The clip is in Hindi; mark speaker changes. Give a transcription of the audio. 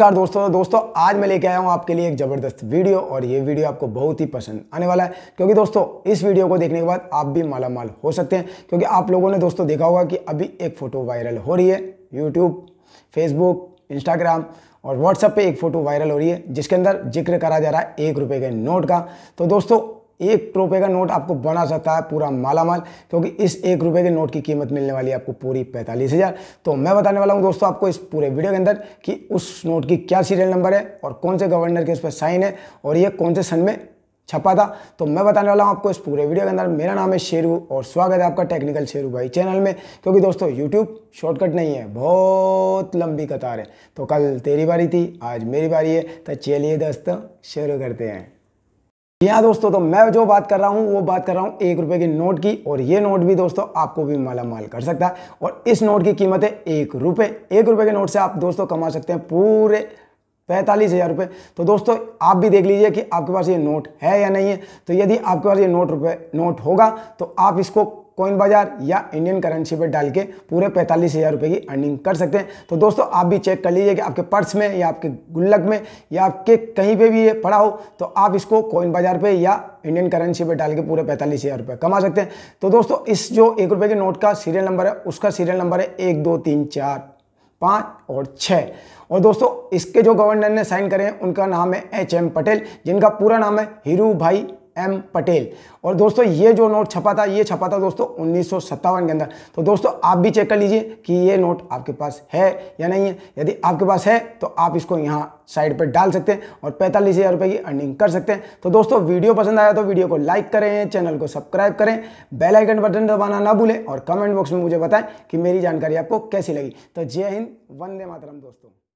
Speaker 1: नमस्कार दोस्तों दोस्तों आज मैं लेके आया हूँ आपके लिए एक ज़बरदस्त वीडियो और ये वीडियो आपको बहुत ही पसंद आने वाला है क्योंकि दोस्तों इस वीडियो को देखने के बाद आप भी माला माल हो सकते हैं क्योंकि आप लोगों ने दोस्तों देखा होगा कि अभी एक फ़ोटो वायरल हो रही है यूट्यूब फेसबुक इंस्टाग्राम और व्हाट्सएप पे एक फ़ोटो वायरल हो रही है जिसके अंदर जिक्र करा जा रहा है एक रुपये के नोट का तो दोस्तों एक रुपये का नोट आपको बना सकता है पूरा माला माल क्योंकि इस एक रुपये के नोट की कीमत मिलने वाली है आपको पूरी पैंतालीस हज़ार तो मैं बताने वाला हूँ दोस्तों आपको इस पूरे वीडियो के अंदर कि उस नोट की क्या सीरियल नंबर है और कौन से गवर्नर के उस पर साइन है और ये कौन से सन में छपा था तो मैं बताने वाला हूँ आपको इस पूरे वीडियो के अंदर मेरा नाम है शेरू और स्वागत है आपका टेक्निकल शेरू भाई चैनल में क्योंकि दोस्तों यूट्यूब शॉर्टकट नहीं है बहुत लंबी कतार है तो कल तेरी बारी थी आज मेरी बारी है तो चलिए दोस्तों शुरू करते हैं यहाँ दोस्तों तो मैं जो बात कर रहा हूँ वो बात कर रहा हूँ एक रुपये के नोट की और ये नोट भी दोस्तों आपको भी माला माल कर सकता है और इस नोट की कीमत है एक रुपये एक रुपये के नोट से आप दोस्तों कमा सकते हैं पूरे पैंतालीस हज़ार रुपये तो दोस्तों आप भी देख लीजिए कि आपके पास ये नोट है या नहीं है तो यदि आपके पास ये नोट रुपये नोट होगा तो आप इसको कॉइन बाजार या इंडियन करेंसी पर डाल के पूरे पैंतालीस हज़ार रुपये की अर्निंग कर सकते हैं तो दोस्तों आप भी चेक कर लीजिए कि आपके पर्स में या आपके गुल्लक में या आपके कहीं पे भी ये पड़ा हो तो आप इसको कॉइन बाजार पे या इंडियन करेंसी पे डाल के पूरे पैंतालीस हज़ार रुपये कमा सकते हैं तो दोस्तों इस जो एक रुपये के नोट का सीरियल नंबर है उसका सीरियल नंबर है एक दो तीन चार पाँच और छः और दोस्तों इसके जो गवर्नर ने साइन करे हैं उनका नाम है एच एम पटेल जिनका पूरा नाम है हीरू भाई एम पटेल और दोस्तों ये जो नोट छपा था ये छपा था दोस्तों उन्नीस के अंदर तो दोस्तों आप भी चेक कर लीजिए कि ये नोट आपके पास है या नहीं है यदि आपके पास है तो आप इसको यहाँ साइड पर डाल सकते हैं और पैंतालीस हज़ार रुपये की अर्निंग कर सकते हैं तो दोस्तों वीडियो पसंद आया तो वीडियो को लाइक करें चैनल को सब्सक्राइब करें बेल आइकन बटन दबाना ना भूलें और कमेंट बॉक्स में मुझे बताएं कि मेरी जानकारी आपको कैसी लगी तो जय हिंद वंदे मातरम दोस्तों